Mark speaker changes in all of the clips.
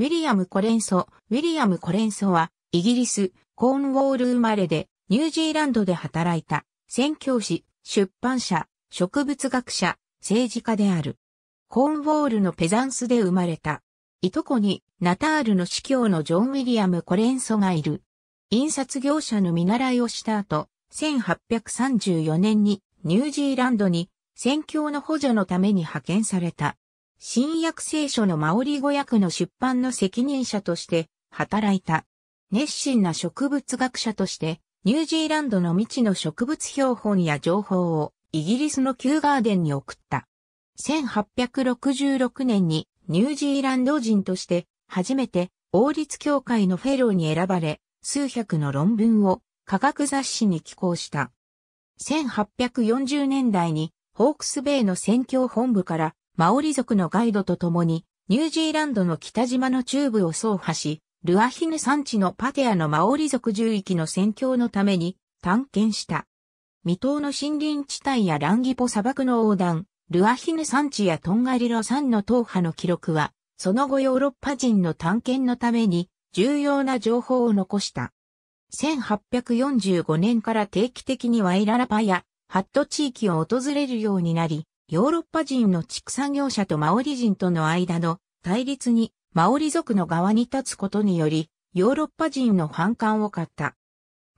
Speaker 1: ウィリアム・コレンソ。ウィリアム・コレンソは、イギリス、コーンウォール生まれで、ニュージーランドで働いた、宣教師、出版社、植物学者、政治家である。コーンウォールのペザンスで生まれた。いとこに、ナタールの司教のジョン・ウィリアム・コレンソがいる。印刷業者の見習いをした後、1834年にニュージーランドに宣教の補助のために派遣された。新約聖書のマオリ語訳の出版の責任者として働いた。熱心な植物学者として、ニュージーランドの未知の植物標本や情報をイギリスのキューガーデンに送った。1866年にニュージーランド人として初めて王立協会のフェローに選ばれ、数百の論文を科学雑誌に寄稿した。1840年代にホークスベイの宣教本部からマオリ族のガイドと共に、ニュージーランドの北島の中部を走破し、ルアヒヌ山地のパテアのマオリ族住域の戦況のために探検した。未踏の森林地帯やランギポ砂漠の横断、ルアヒヌ山地やトンガリロ山の踏破の記録は、その後ヨーロッパ人の探検のために重要な情報を残した。1845年から定期的にワイララパやハット地域を訪れるようになり、ヨーロッパ人の畜産業者とマオリ人との間の対立にマオリ族の側に立つことにより、ヨーロッパ人の反感を買った。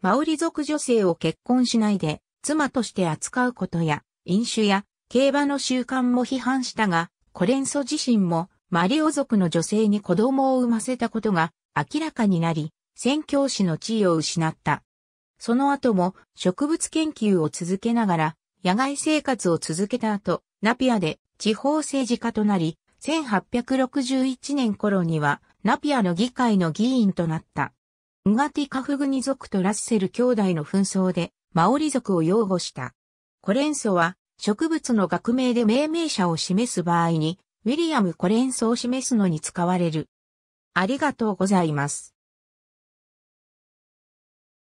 Speaker 1: マオリ族女性を結婚しないで、妻として扱うことや、飲酒や競馬の習慣も批判したが、コレンソ自身もマリオ族の女性に子供を産ませたことが明らかになり、宣教師の地位を失った。その後も植物研究を続けながら野外生活を続けた後、ナピアで地方政治家となり、1861年頃にはナピアの議会の議員となった。ウガティカフグニ族とラッセル兄弟の紛争でマオリ族を擁護した。コレンソは植物の学名で命名者を示す場合に、ウィリアム・コレンソを示すのに使われる。ありがとうございます。